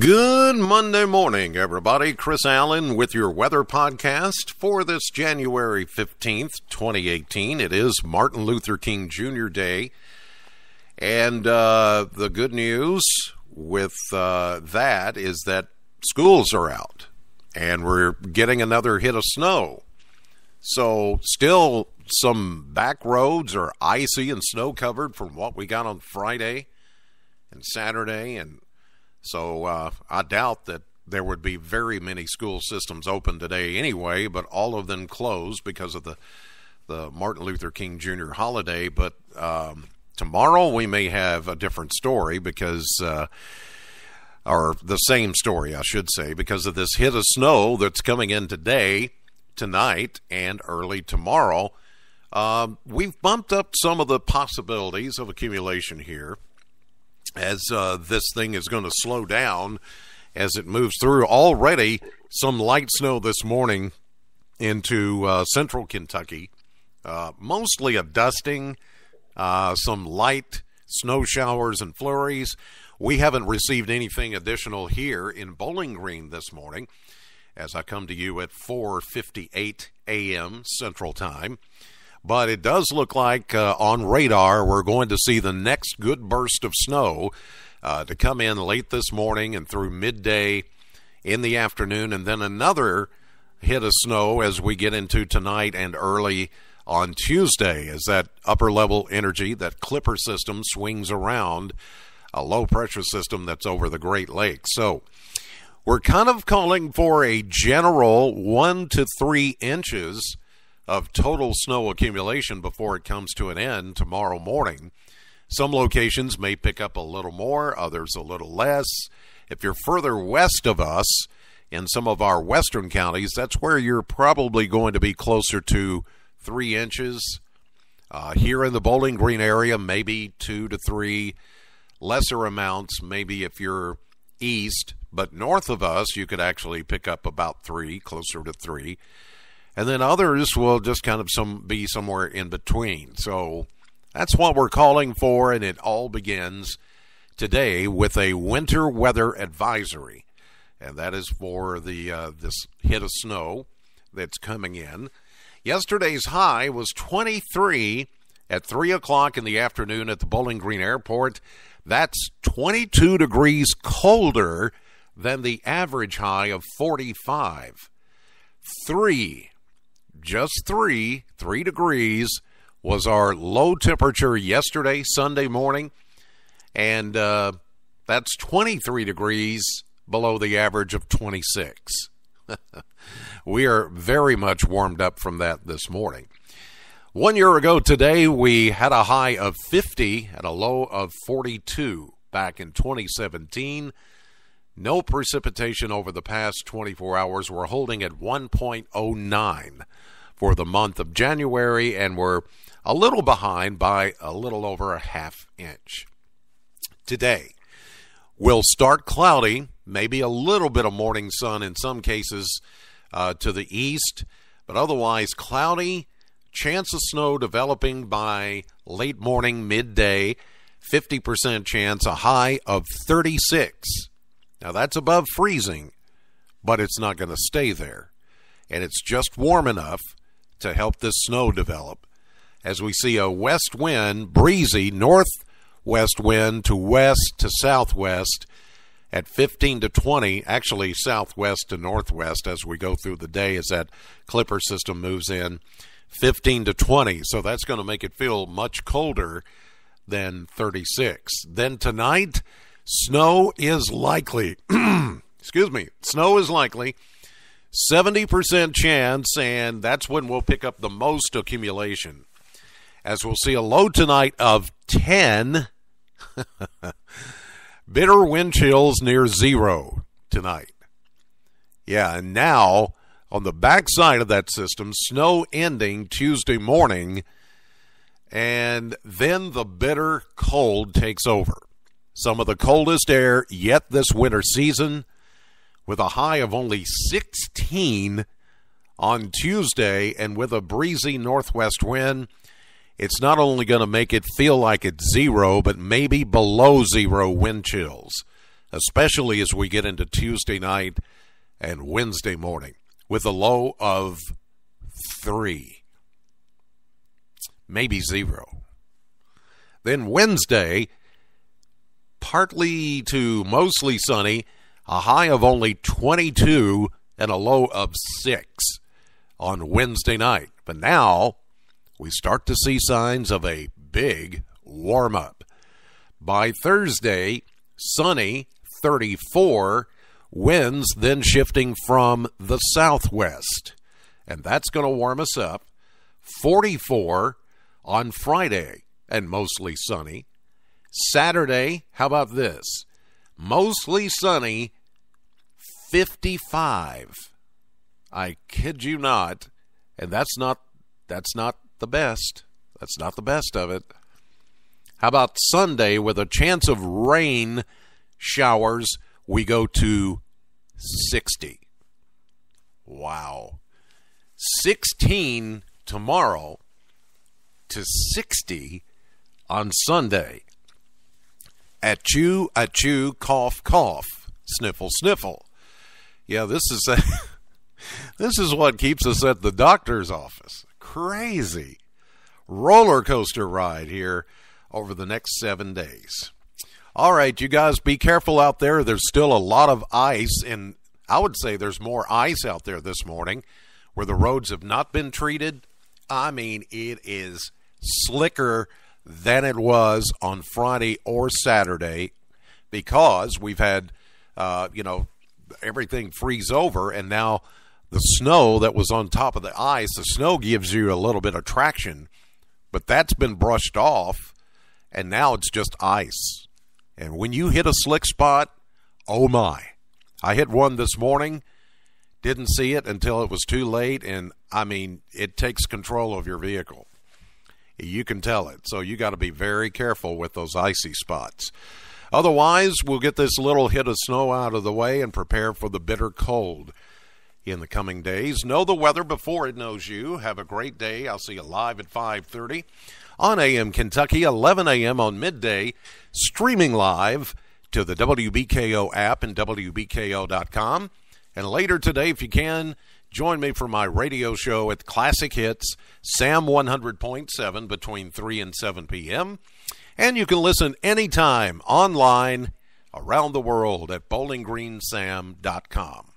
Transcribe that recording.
Good Monday morning, everybody. Chris Allen with your weather podcast for this January 15th, 2018. It is Martin Luther King Jr. Day. And uh, the good news with uh, that is that schools are out and we're getting another hit of snow. So, still some back roads are icy and snow covered from what we got on Friday and Saturday and so uh, I doubt that there would be very many school systems open today anyway, but all of them closed because of the the Martin Luther King Jr. holiday. But um, tomorrow we may have a different story because. Uh, or the same story, I should say, because of this hit of snow that's coming in today, tonight, and early tomorrow. Um, we've bumped up some of the possibilities of accumulation here as uh, this thing is going to slow down as it moves through. Already some light snow this morning into uh, central Kentucky, uh, mostly a dusting, uh, some light snow showers and flurries. We haven't received anything additional here in Bowling Green this morning as I come to you at 4:58 a.m. Central Time but it does look like uh, on radar we're going to see the next good burst of snow uh, to come in late this morning and through midday in the afternoon, and then another hit of snow as we get into tonight and early on Tuesday as that upper level energy, that clipper system, swings around a low pressure system that's over the Great Lakes. So we're kind of calling for a general one to three inches of total snow accumulation before it comes to an end tomorrow morning. Some locations may pick up a little more, others a little less. If you're further west of us in some of our western counties, that's where you're probably going to be closer to three inches. Uh, here in the Bowling Green area, maybe two to three. Lesser amounts, maybe if you're east, but north of us, you could actually pick up about three, closer to three and then others will just kind of some be somewhere in between. So that's what we're calling for, and it all begins today with a winter weather advisory, and that is for the uh, this hit of snow that's coming in. Yesterday's high was 23 at 3 o'clock in the afternoon at the Bowling Green Airport. That's 22 degrees colder than the average high of 45. Three just three, three degrees was our low temperature yesterday, Sunday morning. And uh, that's 23 degrees below the average of 26. we are very much warmed up from that this morning. One year ago today, we had a high of 50 and a low of 42 back in 2017. No precipitation over the past 24 hours. We're holding at 1.09 for the month of January, and we're a little behind by a little over a half inch. Today, will start cloudy, maybe a little bit of morning sun in some cases uh, to the east, but otherwise cloudy. Chance of snow developing by late morning, midday, 50% chance, a high of 36. Now that's above freezing, but it's not going to stay there. And it's just warm enough to help this snow develop as we see a west wind, breezy northwest wind to west to southwest at 15 to 20, actually southwest to northwest as we go through the day as that clipper system moves in, 15 to 20. So that's going to make it feel much colder than 36. Then tonight, Snow is likely. Excuse me. Snow is likely. 70% chance, and that's when we'll pick up the most accumulation. As we'll see a low tonight of 10. Bitter wind chills near zero tonight. Yeah, and now on the backside of that system, snow ending Tuesday morning, and then the bitter cold takes over. Some of the coldest air yet this winter season, with a high of only 16 on Tuesday, and with a breezy northwest wind. It's not only going to make it feel like it's zero, but maybe below zero wind chills, especially as we get into Tuesday night and Wednesday morning, with a low of three, maybe zero. Then Wednesday, partly to mostly sunny, a high of only 22 and a low of 6 on Wednesday night. But now we start to see signs of a big warm up. By Thursday, sunny 34, winds then shifting from the southwest. And that's going to warm us up. 44 on Friday and mostly sunny. Saturday, how about this? Mostly sunny, 55. I kid you not, and that's not that's not the best. That's not the best of it. How about Sunday with a chance of rain showers? We go to 60. Wow. 16 tomorrow to 60 on Sunday. Achoo, achoo, cough, cough, sniffle, sniffle. Yeah, this is a, this is what keeps us at the doctor's office. Crazy roller coaster ride here over the next seven days. All right, you guys, be careful out there. There's still a lot of ice, and I would say there's more ice out there this morning where the roads have not been treated. I mean, it is slicker than it was on Friday or Saturday because we've had, uh, you know, everything freeze over and now the snow that was on top of the ice, the snow gives you a little bit of traction, but that's been brushed off and now it's just ice. And when you hit a slick spot, oh my. I hit one this morning, didn't see it until it was too late, and I mean, it takes control of your vehicle you can tell it. So you got to be very careful with those icy spots. Otherwise, we'll get this little hit of snow out of the way and prepare for the bitter cold in the coming days. Know the weather before it knows you. Have a great day. I'll see you live at 5:30 on AM Kentucky, 11 a.m. on midday, streaming live to the WBKO app and WBKO.com. And later today, if you can, Join me for my radio show at Classic Hits, SAM 100.7 between 3 and 7 p.m. And you can listen anytime online around the world at bowlinggreensam.com.